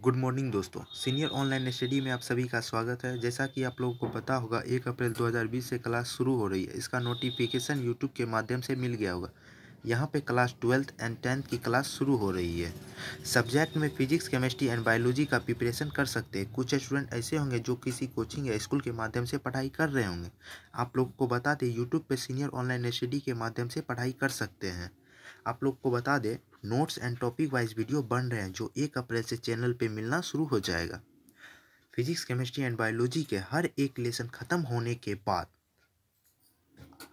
Good morning दोस्तों senior online study में आप सभी का स्वागत है जैसा कि आप लोगों को पता होगा एक अप्रैल 2020 से क्लास शुरू हो रही है इसका नोटिफिकेशन यूट्यूब के माध्यम से मिल गया होगा यहाँ पे क्लास ट्वेल्थ एंड टेंथ की क्लास शुरू हो रही है सब्जेक्ट में फिजिक्स केमिस्ट्री एंड बायोलॉजी का प्रिपरेशन कर सकते हैं कुछ स्टूडेंट ऐसे होंगे जो किसी कोचिंग या स्कूल के माध्यम से पढ़ाई कर रहे होंगे आप लोग को बता दें यूट्यूब पर सीनियर ऑनलाइन स्टडी के माध्यम से पढ़ाई कर सकते हैं आप लोग को बता दें notes and topic wise video बन रहे हैं जो एक अप्रैल से चैनल पे मिलना शुरू हो जाएगा फिजिक्स केमिस्ट्री एंड बायोलॉजी के हर एक लेसन ख़त्म होने के बाद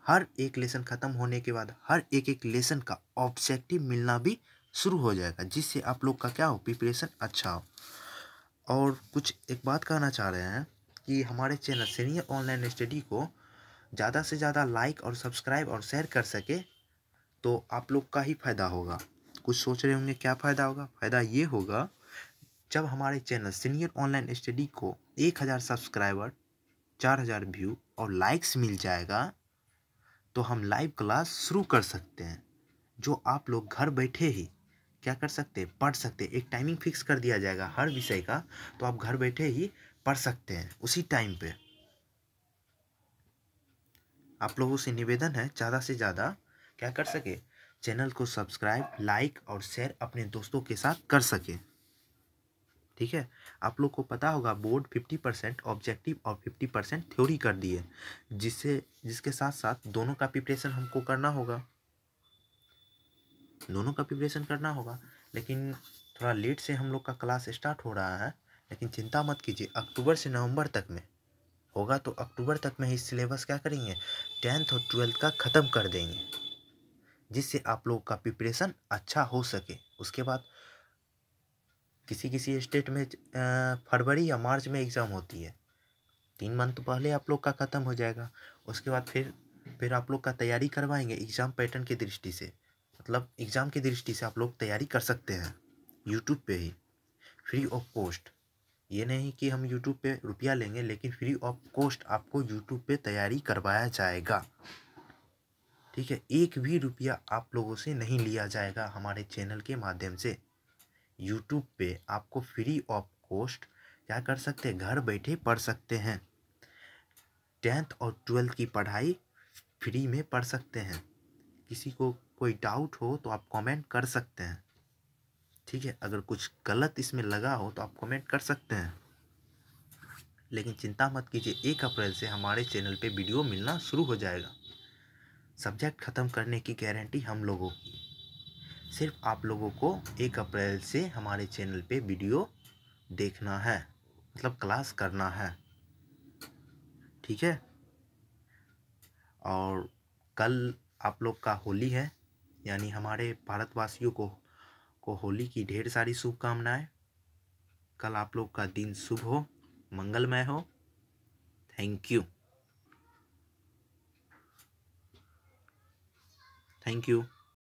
हर एक लेसन ख़त्म होने के बाद हर एक एक लेसन का ऑब्जेक्टिव मिलना भी शुरू हो जाएगा जिससे आप लोग का क्या हो प्रिपरेशन अच्छा हो और कुछ एक बात कहना चाह रहे हैं कि हमारे चैनल सीनियर ऑनलाइन स्टडी को ज़्यादा से ज़्यादा लाइक और सब्सक्राइब और शेयर कर सके तो आप लोग का ही फ़ायदा होगा कुछ सोच रहे होंगे क्या फ़ायदा होगा फ़ायदा ये होगा जब हमारे चैनल सीनियर ऑनलाइन स्टडी को एक हज़ार सब्सक्राइबर चार हज़ार व्यू और लाइक्स मिल जाएगा तो हम लाइव क्लास शुरू कर सकते हैं जो आप लोग घर बैठे ही क्या कर सकते हैं पढ़ सकते हैं एक टाइमिंग फिक्स कर दिया जाएगा हर विषय का तो आप घर बैठे ही पढ़ सकते हैं उसी टाइम पे आप लोगों से निवेदन है ज़्यादा से ज़्यादा क्या कर सके चैनल को सब्सक्राइब लाइक और शेयर अपने दोस्तों के साथ कर सके ठीक है आप लोग को पता होगा बोर्ड फिफ्टी परसेंट ऑब्जेक्टिव और फिफ्टी परसेंट थ्योरी कर दिए जिससे जिसके साथ साथ दोनों का प्रिपरेशन हमको करना होगा दोनों का प्रिपरेशन करना होगा लेकिन थोड़ा लेट से हम लोग का क्लास स्टार्ट हो रहा है लेकिन चिंता मत कीजिए अक्टूबर से नवंबर तक में होगा तो अक्टूबर तक में ही सिलेबस क्या करेंगे टेंथ और ट्वेल्थ का ख़त्म कर देंगे जिससे आप लोगों का प्रिपरेशन अच्छा हो सके उसके बाद किसी किसी स्टेट में फरवरी या मार्च में एग्ज़ाम होती है तीन मंथ तो पहले आप लोग का ख़त्म हो जाएगा उसके बाद फिर फिर आप लोग का तैयारी करवाएंगे एग्ज़ाम पैटर्न की दृष्टि से मतलब एग्ज़ाम की दृष्टि से आप लोग तैयारी कर सकते हैं यूट्यूब पे ही फ्री ऑफ कॉस्ट ये नहीं कि हम यूट्यूब पे रुपया लेंगे लेकिन फ्री ऑफ कॉस्ट आपको यूट्यूब पे तैयारी करवाया जाएगा ठीक है एक भी रुपया आप लोगों से नहीं लिया जाएगा हमारे चैनल के माध्यम से यूट्यूब पे आपको फ्री ऑफ कॉस्ट क्या कर सकते हैं घर बैठे पढ़ सकते हैं टेंथ और ट्वेल्थ की पढ़ाई फ्री में पढ़ सकते हैं किसी को कोई डाउट हो तो आप कमेंट कर सकते हैं ठीक है अगर कुछ गलत इसमें लगा हो तो आप कमेंट कर सकते हैं लेकिन चिंता मत कीजिए एक अप्रैल से हमारे चैनल पे वीडियो मिलना शुरू हो जाएगा सब्जेक्ट ख़त्म करने की गारंटी हम लोगों की सिर्फ आप लोगों को एक अप्रैल से हमारे चैनल पे वीडियो देखना है मतलब क्लास करना है ठीक है और कल आप लोग का होली है यानी हमारे भारतवासियों को को होली की ढेर सारी शुभकामनाएँ कल आप लोग का दिन शुभ हो मंगलमय हो थैंक यू Thank you.